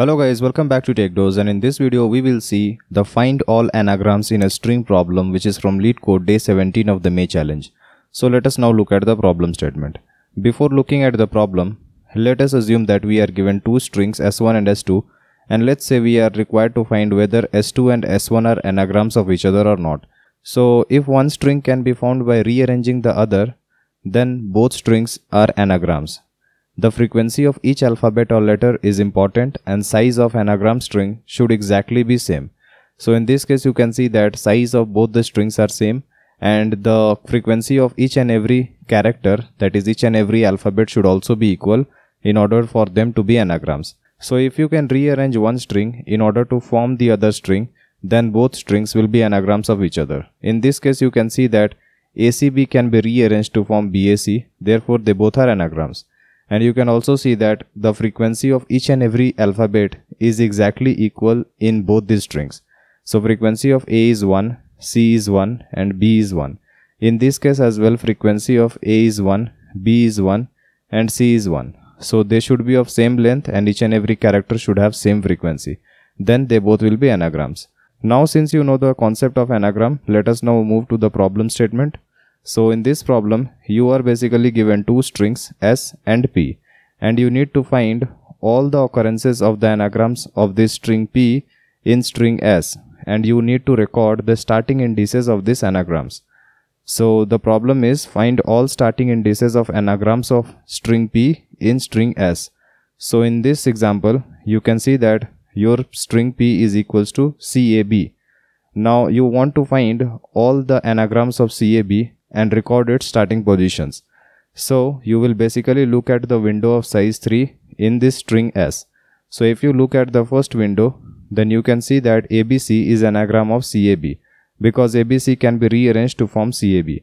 Hello guys, welcome back to TechDose and in this video we will see the find all anagrams in a string problem which is from lead code day 17 of the May challenge. So let us now look at the problem statement. Before looking at the problem, let us assume that we are given two strings s1 and s2 and let's say we are required to find whether s2 and s1 are anagrams of each other or not. So if one string can be found by rearranging the other, then both strings are anagrams. The frequency of each alphabet or letter is important and size of anagram string should exactly be same. So in this case you can see that size of both the strings are same and the frequency of each and every character that is each and every alphabet should also be equal in order for them to be anagrams. So if you can rearrange one string in order to form the other string then both strings will be anagrams of each other. In this case you can see that ACB can be rearranged to form BAC therefore they both are anagrams and you can also see that the frequency of each and every alphabet is exactly equal in both these strings so frequency of a is 1 c is 1 and b is 1 in this case as well frequency of a is 1 b is 1 and c is 1 so they should be of same length and each and every character should have same frequency then they both will be anagrams now since you know the concept of anagram let us now move to the problem statement so in this problem, you are basically given two strings S and P and you need to find all the occurrences of the anagrams of this string P in string S and you need to record the starting indices of these anagrams. So the problem is find all starting indices of anagrams of string P in string S. So in this example, you can see that your string P is equals to CAB. Now you want to find all the anagrams of CAB and record its starting positions. So you will basically look at the window of size 3 in this string S. So if you look at the first window, then you can see that ABC is anagram of CAB because ABC can be rearranged to form CAB.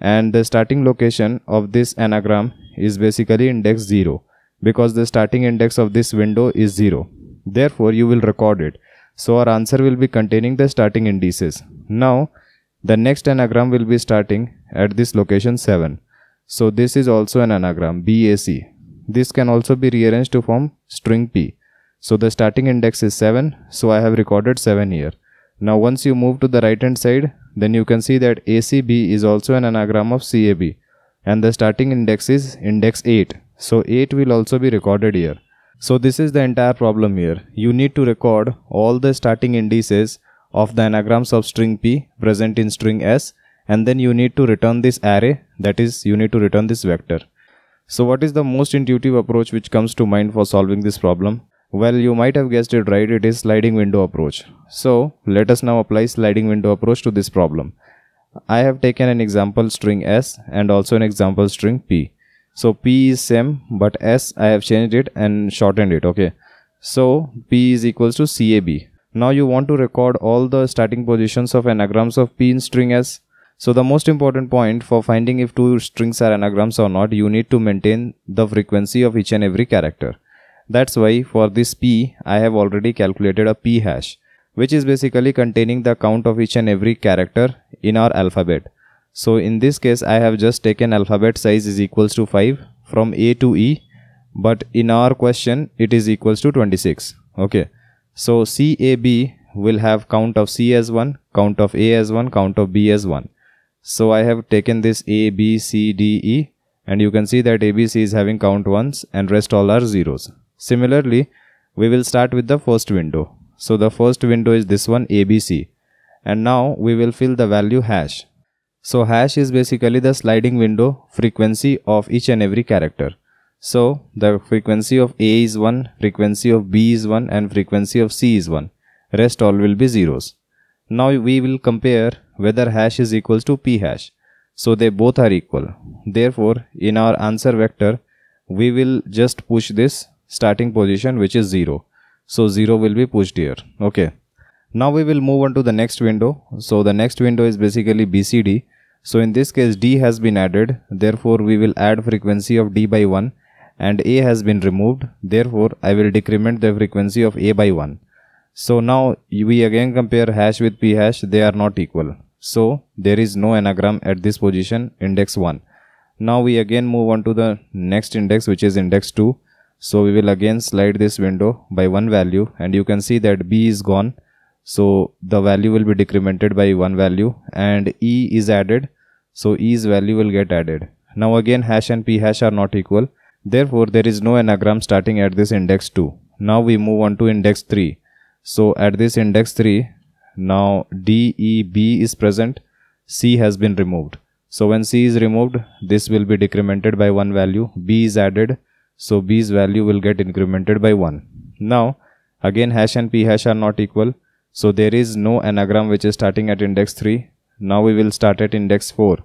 And the starting location of this anagram is basically index 0 because the starting index of this window is 0. Therefore, you will record it. So our answer will be containing the starting indices. Now, the next anagram will be starting at this location 7. So this is also an anagram BAC. This can also be rearranged to form string P. So the starting index is 7. So I have recorded 7 here. Now once you move to the right hand side, then you can see that ACB is also an anagram of CAB. And the starting index is index 8. So 8 will also be recorded here. So this is the entire problem here. You need to record all the starting indices of the anagrams of string p present in string s and then you need to return this array that is you need to return this vector. So what is the most intuitive approach which comes to mind for solving this problem? Well, you might have guessed it right, it is sliding window approach. So let us now apply sliding window approach to this problem. I have taken an example string s and also an example string p. So p is same but s I have changed it and shortened it okay. So p is equals to cab now you want to record all the starting positions of anagrams of P in string S. So the most important point for finding if two strings are anagrams or not, you need to maintain the frequency of each and every character. That's why for this P, I have already calculated a P hash, which is basically containing the count of each and every character in our alphabet. So in this case, I have just taken alphabet size is equals to 5 from A to E, but in our question, it is equals to 26. Okay. So CAB will have count of C as 1, count of A as 1, count of B as 1. So I have taken this A, B, C, D, E and you can see that ABC is having count 1s and rest all are zeros. Similarly, we will start with the first window. So the first window is this one ABC and now we will fill the value hash. So hash is basically the sliding window frequency of each and every character. So the frequency of A is 1, frequency of B is 1 and frequency of C is 1. Rest all will be zeros. Now we will compare whether hash is equals to P hash. So they both are equal. Therefore in our answer vector we will just push this starting position which is 0. So 0 will be pushed here. Okay. Now we will move on to the next window. So the next window is basically BCD. So in this case D has been added. Therefore we will add frequency of D by 1 and a has been removed therefore I will decrement the frequency of a by 1 so now we again compare hash with p hash they are not equal so there is no anagram at this position index 1 now we again move on to the next index which is index 2 so we will again slide this window by one value and you can see that b is gone so the value will be decremented by one value and e is added so e's value will get added now again hash and p hash are not equal Therefore, there is no anagram starting at this index 2. Now we move on to index 3. So at this index 3, now D, E, B is present, C has been removed. So when C is removed, this will be decremented by one value, B is added, so B's value will get incremented by 1. Now, again hash and p hash are not equal, so there is no anagram which is starting at index 3. Now we will start at index 4.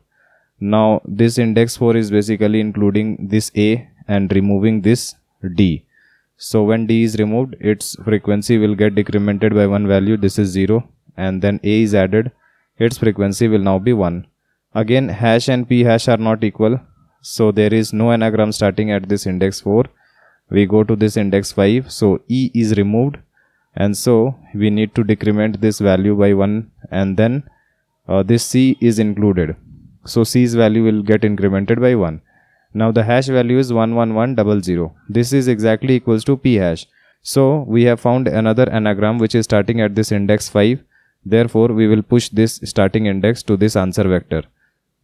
Now this index 4 is basically including this A and removing this D. So when D is removed, its frequency will get decremented by one value. This is 0 and then A is added. Its frequency will now be 1. Again, hash and P hash are not equal. So there is no anagram starting at this index 4. We go to this index 5. So E is removed. And so we need to decrement this value by 1 and then uh, this C is included. So C's value will get incremented by 1. Now the hash value is 11100. This is exactly equals to p hash. So we have found another anagram which is starting at this index 5. Therefore we will push this starting index to this answer vector.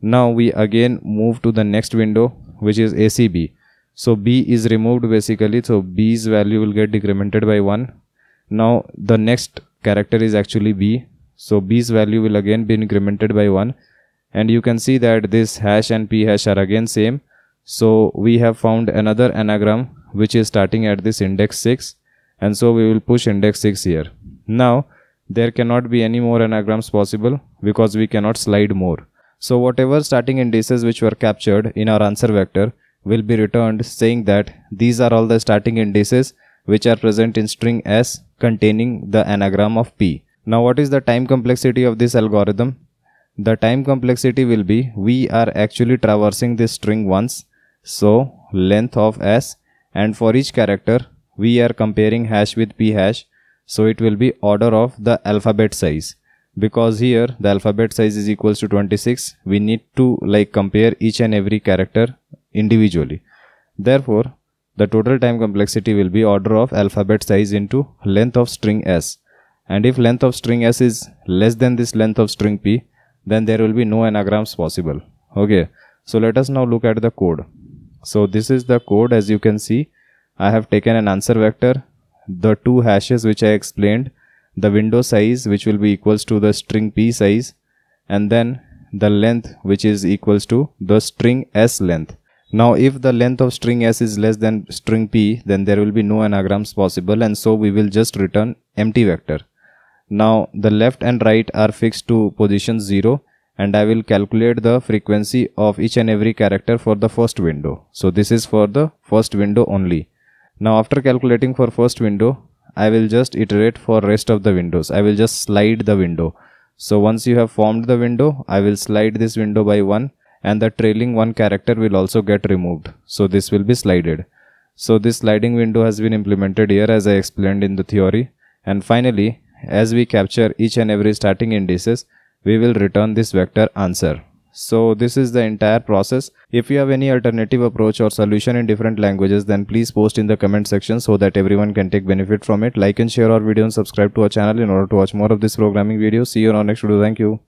Now we again move to the next window which is ACB. So B is removed basically so B's value will get decremented by 1. Now the next character is actually B. So B's value will again be incremented by 1 and you can see that this hash and p hash are again same so we have found another anagram which is starting at this index 6 and so we will push index 6 here now there cannot be any more anagrams possible because we cannot slide more so whatever starting indices which were captured in our answer vector will be returned saying that these are all the starting indices which are present in string s containing the anagram of p. Now what is the time complexity of this algorithm? The time complexity will be we are actually traversing this string once so length of s and for each character we are comparing hash with p hash so it will be order of the alphabet size because here the alphabet size is equals to 26 we need to like compare each and every character individually therefore the total time complexity will be order of alphabet size into length of string s and if length of string s is less than this length of string p then there will be no anagrams possible okay so let us now look at the code so this is the code as you can see. I have taken an answer vector, the two hashes which I explained, the window size which will be equals to the string p size and then the length which is equals to the string s length. Now if the length of string s is less than string p then there will be no anagrams possible and so we will just return empty vector. Now the left and right are fixed to position 0 and I will calculate the frequency of each and every character for the first window. So this is for the first window only. Now after calculating for first window, I will just iterate for rest of the windows. I will just slide the window. So once you have formed the window, I will slide this window by one and the trailing one character will also get removed. So this will be slided. So this sliding window has been implemented here as I explained in the theory. And finally, as we capture each and every starting indices, we will return this vector answer. So this is the entire process. If you have any alternative approach or solution in different languages then please post in the comment section so that everyone can take benefit from it. Like and share our video and subscribe to our channel in order to watch more of this programming video. See you on our next video. Thank you.